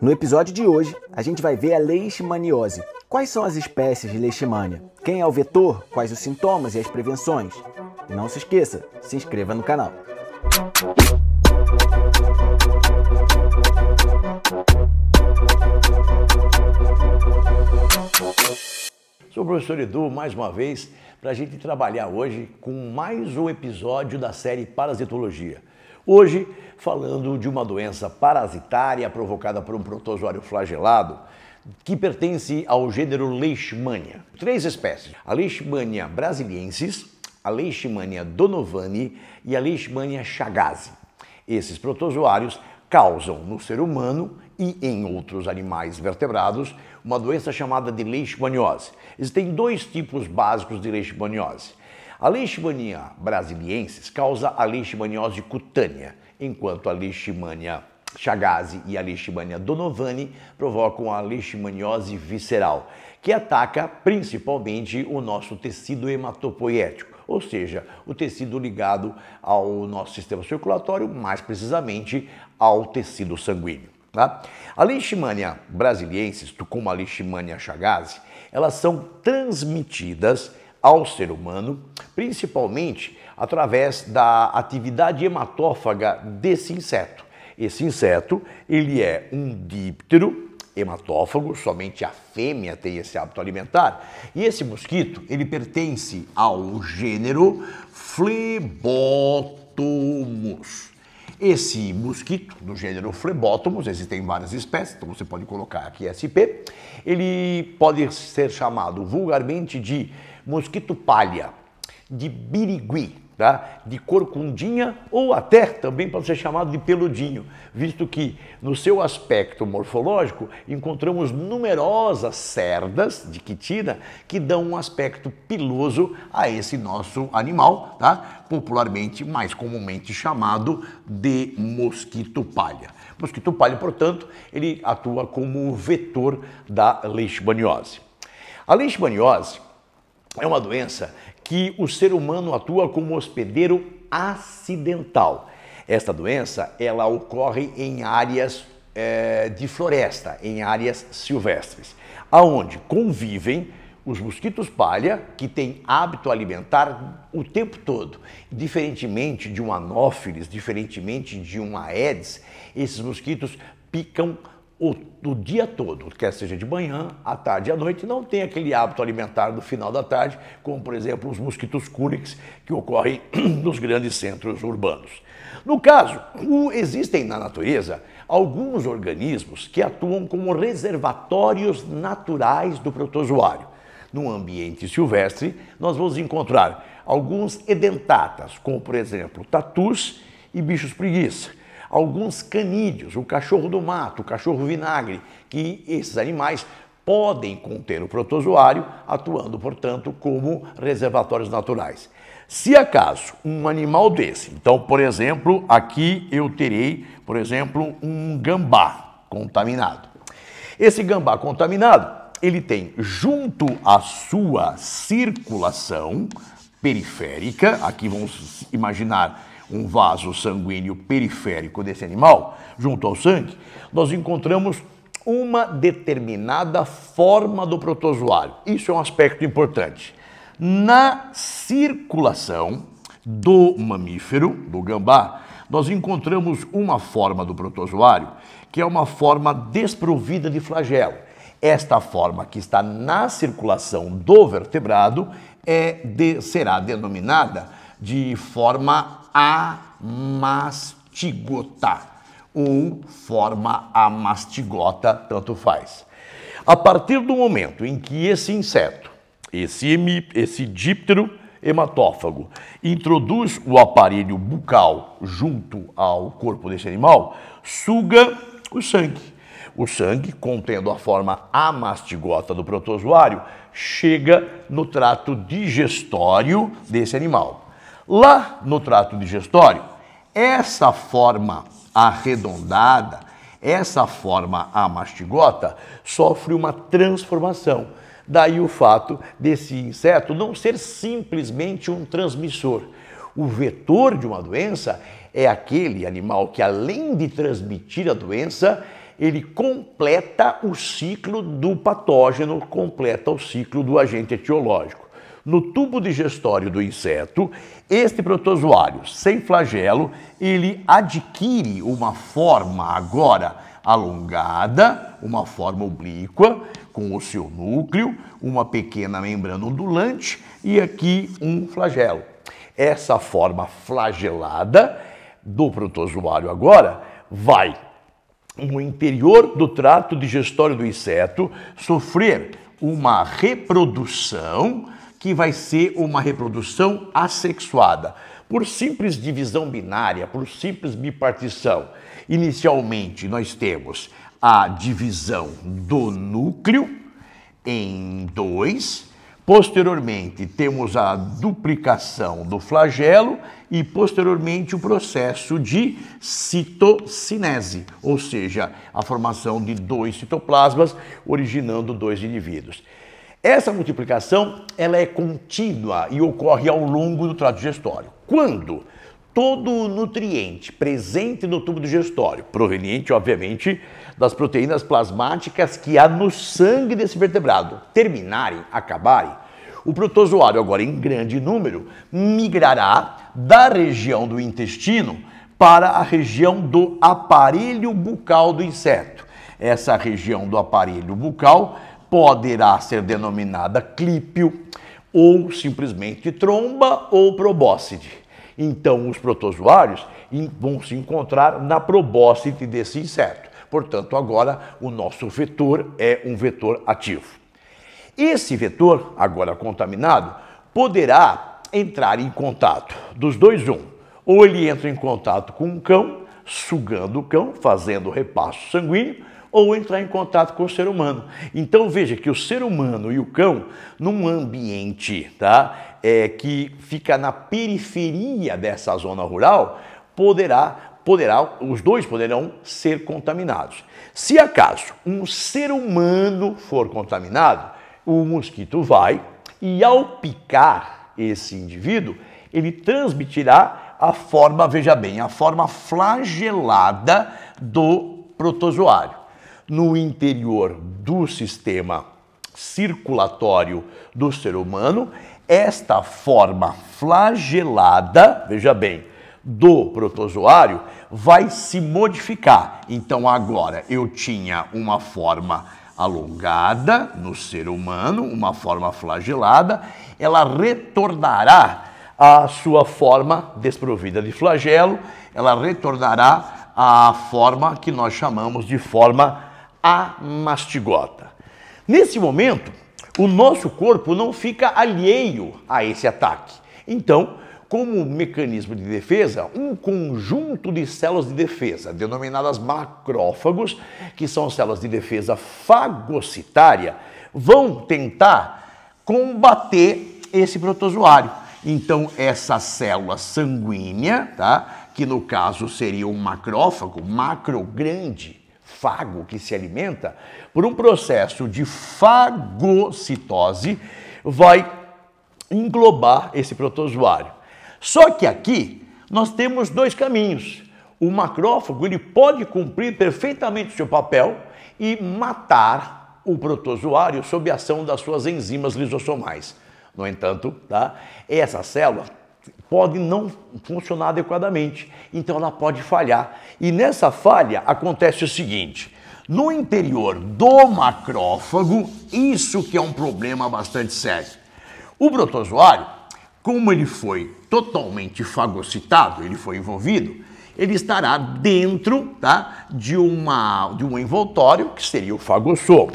No episódio de hoje, a gente vai ver a leishmaniose. Quais são as espécies de leishmania? Quem é o vetor? Quais os sintomas e as prevenções? E não se esqueça, se inscreva no canal. Sou o professor Edu, mais uma vez, para a gente trabalhar hoje com mais um episódio da série Parasitologia. Hoje, falando de uma doença parasitária provocada por um protozoário flagelado que pertence ao gênero Leishmania. Três espécies: a Leishmania brasiliensis, a Leishmania donovani e a Leishmania chagasi. Esses protozoários causam no ser humano e em outros animais vertebrados uma doença chamada de leishmaniose. Existem dois tipos básicos de leishmaniose. A leishmania brasiliensis causa a leishmaniose cutânea, enquanto a leishmania Chagas e a leishmania donovani provocam a leishmaniose visceral, que ataca principalmente o nosso tecido hematopoético, ou seja, o tecido ligado ao nosso sistema circulatório, mais precisamente ao tecido sanguíneo. Tá? A leishmania brasiliensis, como a leishmania chagas, elas são transmitidas ao ser humano, principalmente através da atividade hematófaga desse inseto. Esse inseto, ele é um díptero hematófago, somente a fêmea tem esse hábito alimentar, e esse mosquito, ele pertence ao gênero Flebotomus. Esse mosquito do gênero Phlebotomus, existem várias espécies, então você pode colocar aqui SP, ele pode ser chamado vulgarmente de mosquito palha, de birigui, tá? de corcundinha ou até também pode ser chamado de peludinho, visto que no seu aspecto morfológico encontramos numerosas cerdas de quitina que dão um aspecto piloso a esse nosso animal, tá? popularmente, mais comumente chamado de mosquito palha. Mosquito palha, portanto, ele atua como vetor da leishmaniose. A leishmaniose é uma doença que o ser humano atua como hospedeiro acidental. Esta doença ela ocorre em áreas é, de floresta, em áreas silvestres, aonde convivem os mosquitos palha, que têm hábito alimentar o tempo todo. Diferentemente de um anófilis, diferentemente de uma Aedes, esses mosquitos picam o, o dia todo, quer seja de manhã, à tarde e à noite, não tem aquele hábito alimentar do final da tarde, como por exemplo os mosquitos cúrix que ocorrem nos grandes centros urbanos. No caso, existem na natureza alguns organismos que atuam como reservatórios naturais do protozoário. No ambiente silvestre, nós vamos encontrar alguns edentatas, como por exemplo tatus e bichos preguiça alguns canídeos, o cachorro do mato, o cachorro vinagre, que esses animais podem conter o protozoário, atuando, portanto, como reservatórios naturais. Se acaso um animal desse, então, por exemplo, aqui eu terei, por exemplo, um gambá contaminado. Esse gambá contaminado, ele tem junto à sua circulação periférica, aqui vamos imaginar um vaso sanguíneo periférico desse animal, junto ao sangue, nós encontramos uma determinada forma do protozoário. Isso é um aspecto importante. Na circulação do mamífero, do gambá, nós encontramos uma forma do protozoário que é uma forma desprovida de flagelo. Esta forma que está na circulação do vertebrado é de, será denominada de forma amastigota ou forma amastigota, tanto faz. A partir do momento em que esse inseto, esse, hemi, esse díptero hematófago, introduz o aparelho bucal junto ao corpo desse animal, suga o sangue. O sangue, contendo a forma amastigota do protozoário, chega no trato digestório desse animal. Lá no trato digestório, essa forma arredondada, essa forma amastigota, sofre uma transformação. Daí o fato desse inseto não ser simplesmente um transmissor. O vetor de uma doença é aquele animal que, além de transmitir a doença, ele completa o ciclo do patógeno, completa o ciclo do agente etiológico. No tubo digestório do inseto, este protozoário sem flagelo, ele adquire uma forma agora alongada, uma forma oblíqua, com o seu núcleo, uma pequena membrana ondulante e aqui um flagelo. Essa forma flagelada do protozoário agora vai no interior do trato digestório do inseto sofrer uma reprodução que vai ser uma reprodução assexuada. Por simples divisão binária, por simples bipartição, inicialmente nós temos a divisão do núcleo em dois, posteriormente temos a duplicação do flagelo e posteriormente o processo de citocinese, ou seja, a formação de dois citoplasmas originando dois indivíduos. Essa multiplicação ela é contínua e ocorre ao longo do trato digestório. Quando todo o nutriente presente no tubo digestório, proveniente, obviamente, das proteínas plasmáticas que há no sangue desse vertebrado, terminarem, acabarem, o protozoário, agora em grande número, migrará da região do intestino para a região do aparelho bucal do inseto. Essa região do aparelho bucal poderá ser denominada clípio ou simplesmente tromba ou probóscide. Então, os protozoários vão se encontrar na probóscide desse inseto. Portanto, agora o nosso vetor é um vetor ativo. Esse vetor, agora contaminado, poderá entrar em contato dos dois um. Ou ele entra em contato com um cão, sugando o cão, fazendo repasso sanguíneo, ou entrar em contato com o ser humano. Então veja que o ser humano e o cão, num ambiente tá, é, que fica na periferia dessa zona rural, poderá poderá, os dois poderão ser contaminados. Se acaso um ser humano for contaminado, o mosquito vai e ao picar esse indivíduo, ele transmitirá a forma, veja bem, a forma flagelada do protozoário no interior do sistema circulatório do ser humano, esta forma flagelada, veja bem, do protozoário vai se modificar. Então agora eu tinha uma forma alongada no ser humano, uma forma flagelada, ela retornará à sua forma desprovida de flagelo, ela retornará à forma que nós chamamos de forma a mastigota. Nesse momento, o nosso corpo não fica alheio a esse ataque. Então, como mecanismo de defesa, um conjunto de células de defesa, denominadas macrófagos, que são células de defesa fagocitária, vão tentar combater esse protozoário. Então, essa célula sanguínea, tá? que no caso seria um macrófago, macro grande, fago que se alimenta, por um processo de fagocitose, vai englobar esse protozoário. Só que aqui nós temos dois caminhos. O macrófago ele pode cumprir perfeitamente o seu papel e matar o protozoário sob a ação das suas enzimas lisossomais. No entanto, tá? essa célula pode não funcionar adequadamente, então ela pode falhar. E nessa falha acontece o seguinte: no interior do macrófago, isso que é um problema bastante sério. O protozoário, como ele foi totalmente fagocitado, ele foi envolvido, ele estará dentro tá, de, uma, de um envoltório que seria o fagossomo.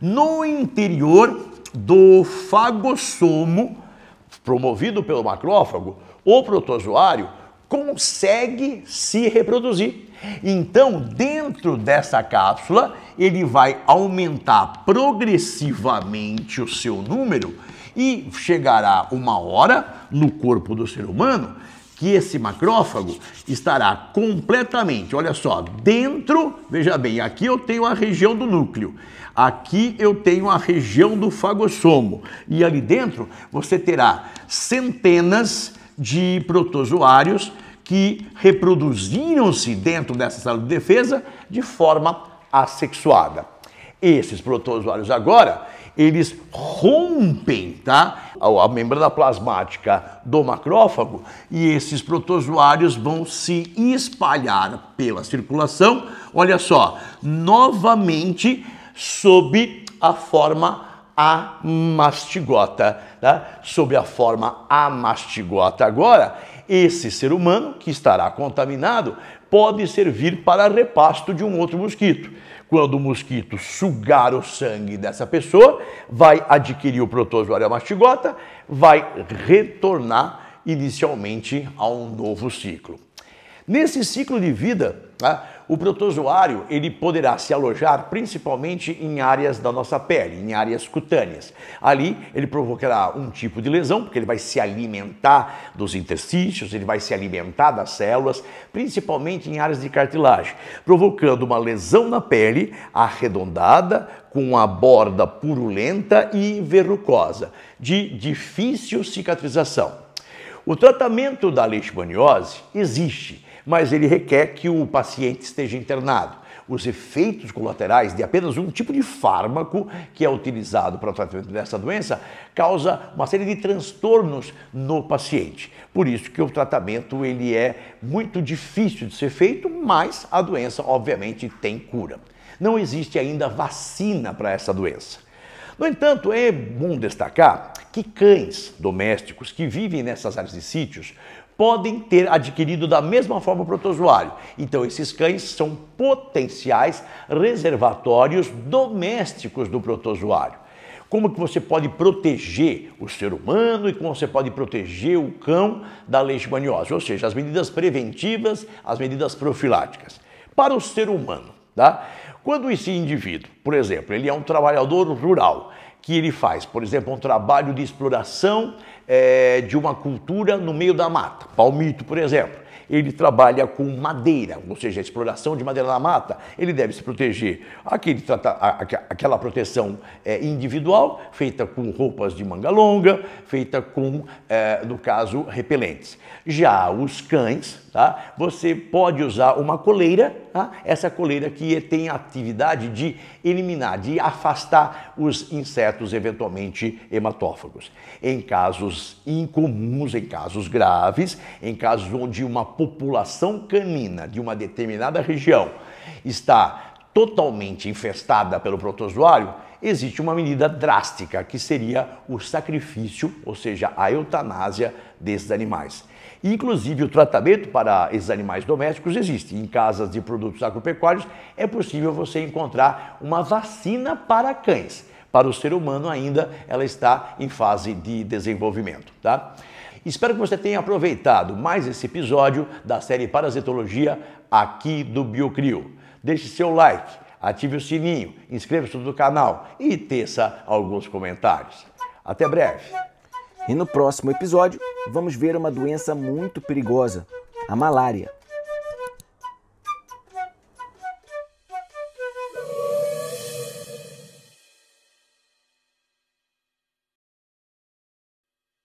No interior do fagossomo, promovido pelo macrófago, o protozoário consegue se reproduzir. Então, dentro dessa cápsula, ele vai aumentar progressivamente o seu número e chegará uma hora no corpo do ser humano que esse macrófago estará completamente, olha só, dentro, veja bem, aqui eu tenho a região do núcleo. Aqui eu tenho a região do fagossomo e ali dentro você terá centenas de protozoários que reproduziram-se dentro dessa célula de defesa de forma assexuada. Esses protozoários agora, eles rompem tá, a membrana plasmática do macrófago e esses protozoários vão se espalhar pela circulação. Olha só, novamente sob a forma a mastigota, tá? Né? sob a forma a mastigota. Agora, esse ser humano que estará contaminado pode servir para repasto de um outro mosquito. Quando o mosquito sugar o sangue dessa pessoa, vai adquirir o protozoário mastigota, vai retornar inicialmente a um novo ciclo. Nesse ciclo de vida, tá? o protozoário ele poderá se alojar principalmente em áreas da nossa pele, em áreas cutâneas. Ali ele provocará um tipo de lesão, porque ele vai se alimentar dos interstícios, ele vai se alimentar das células, principalmente em áreas de cartilagem, provocando uma lesão na pele arredondada, com a borda purulenta e verrucosa, de difícil cicatrização. O tratamento da leishmaniose existe mas ele requer que o paciente esteja internado. Os efeitos colaterais de apenas um tipo de fármaco que é utilizado para o tratamento dessa doença causa uma série de transtornos no paciente. Por isso que o tratamento ele é muito difícil de ser feito, mas a doença obviamente tem cura. Não existe ainda vacina para essa doença. No entanto, é bom destacar que cães domésticos que vivem nessas áreas de sítios podem ter adquirido da mesma forma o protozoário. Então, esses cães são potenciais reservatórios domésticos do protozoário. Como que você pode proteger o ser humano e como você pode proteger o cão da leishmaniose, ou seja, as medidas preventivas, as medidas profiláticas. Para o ser humano, tá? Quando esse indivíduo, por exemplo, ele é um trabalhador rural, que ele faz. Por exemplo, um trabalho de exploração é, de uma cultura no meio da mata, palmito, por exemplo ele trabalha com madeira, ou seja, a exploração de madeira na mata, ele deve se proteger. Aquele, aquela proteção é, individual, feita com roupas de manga longa, feita com, é, no caso, repelentes. Já os cães, tá? você pode usar uma coleira, tá? essa coleira que tem a atividade de eliminar, de afastar os insetos eventualmente hematófagos. Em casos incomuns, em casos graves, em casos onde uma população canina de uma determinada região está totalmente infestada pelo protozoário, existe uma medida drástica que seria o sacrifício, ou seja, a eutanásia desses animais. Inclusive, o tratamento para esses animais domésticos existe. Em casas de produtos agropecuários é possível você encontrar uma vacina para cães. Para o ser humano, ainda ela está em fase de desenvolvimento. Tá? Espero que você tenha aproveitado mais esse episódio da série Parasitologia aqui do Biocrio. Deixe seu like, ative o sininho, inscreva-se no canal e teça alguns comentários. Até breve! E no próximo episódio, vamos ver uma doença muito perigosa, a malária.